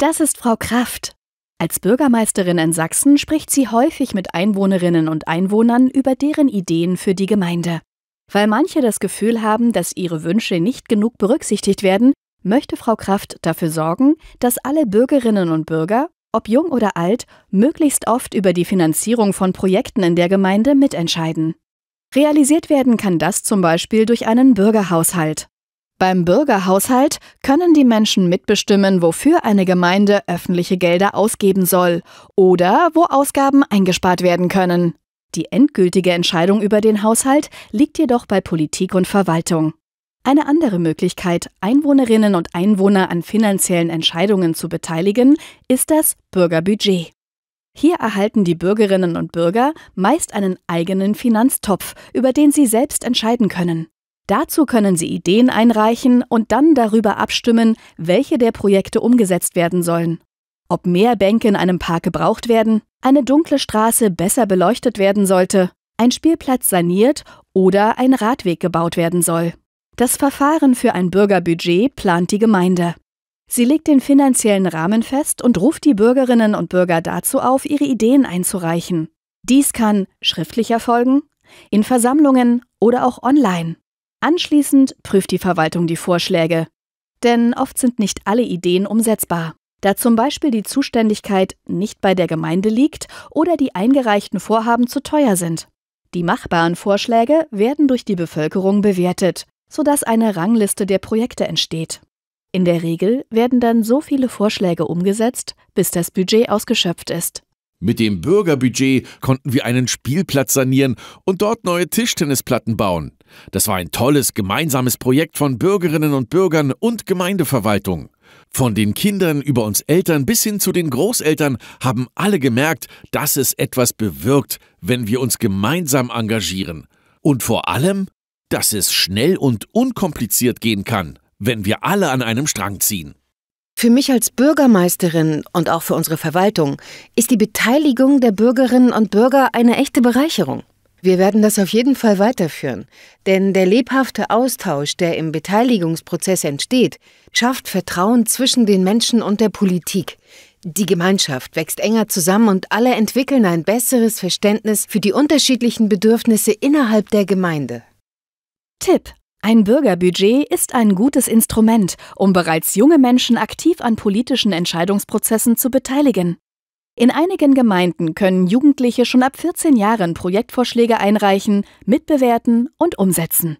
Das ist Frau Kraft. Als Bürgermeisterin in Sachsen spricht sie häufig mit Einwohnerinnen und Einwohnern über deren Ideen für die Gemeinde. Weil manche das Gefühl haben, dass ihre Wünsche nicht genug berücksichtigt werden, möchte Frau Kraft dafür sorgen, dass alle Bürgerinnen und Bürger, ob jung oder alt, möglichst oft über die Finanzierung von Projekten in der Gemeinde mitentscheiden. Realisiert werden kann das zum Beispiel durch einen Bürgerhaushalt. Beim Bürgerhaushalt können die Menschen mitbestimmen, wofür eine Gemeinde öffentliche Gelder ausgeben soll oder wo Ausgaben eingespart werden können. Die endgültige Entscheidung über den Haushalt liegt jedoch bei Politik und Verwaltung. Eine andere Möglichkeit, Einwohnerinnen und Einwohner an finanziellen Entscheidungen zu beteiligen, ist das Bürgerbudget. Hier erhalten die Bürgerinnen und Bürger meist einen eigenen Finanztopf, über den sie selbst entscheiden können. Dazu können Sie Ideen einreichen und dann darüber abstimmen, welche der Projekte umgesetzt werden sollen. Ob mehr Bänke in einem Park gebraucht werden, eine dunkle Straße besser beleuchtet werden sollte, ein Spielplatz saniert oder ein Radweg gebaut werden soll. Das Verfahren für ein Bürgerbudget plant die Gemeinde. Sie legt den finanziellen Rahmen fest und ruft die Bürgerinnen und Bürger dazu auf, ihre Ideen einzureichen. Dies kann schriftlich erfolgen, in Versammlungen oder auch online. Anschließend prüft die Verwaltung die Vorschläge. Denn oft sind nicht alle Ideen umsetzbar. Da zum Beispiel die Zuständigkeit nicht bei der Gemeinde liegt oder die eingereichten Vorhaben zu teuer sind. Die machbaren Vorschläge werden durch die Bevölkerung bewertet, sodass eine Rangliste der Projekte entsteht. In der Regel werden dann so viele Vorschläge umgesetzt, bis das Budget ausgeschöpft ist. Mit dem Bürgerbudget konnten wir einen Spielplatz sanieren und dort neue Tischtennisplatten bauen. Das war ein tolles gemeinsames Projekt von Bürgerinnen und Bürgern und Gemeindeverwaltung. Von den Kindern über uns Eltern bis hin zu den Großeltern haben alle gemerkt, dass es etwas bewirkt, wenn wir uns gemeinsam engagieren. Und vor allem, dass es schnell und unkompliziert gehen kann, wenn wir alle an einem Strang ziehen. Für mich als Bürgermeisterin und auch für unsere Verwaltung ist die Beteiligung der Bürgerinnen und Bürger eine echte Bereicherung. Wir werden das auf jeden Fall weiterführen, denn der lebhafte Austausch, der im Beteiligungsprozess entsteht, schafft Vertrauen zwischen den Menschen und der Politik. Die Gemeinschaft wächst enger zusammen und alle entwickeln ein besseres Verständnis für die unterschiedlichen Bedürfnisse innerhalb der Gemeinde. Tipp ein Bürgerbudget ist ein gutes Instrument, um bereits junge Menschen aktiv an politischen Entscheidungsprozessen zu beteiligen. In einigen Gemeinden können Jugendliche schon ab 14 Jahren Projektvorschläge einreichen, mitbewerten und umsetzen.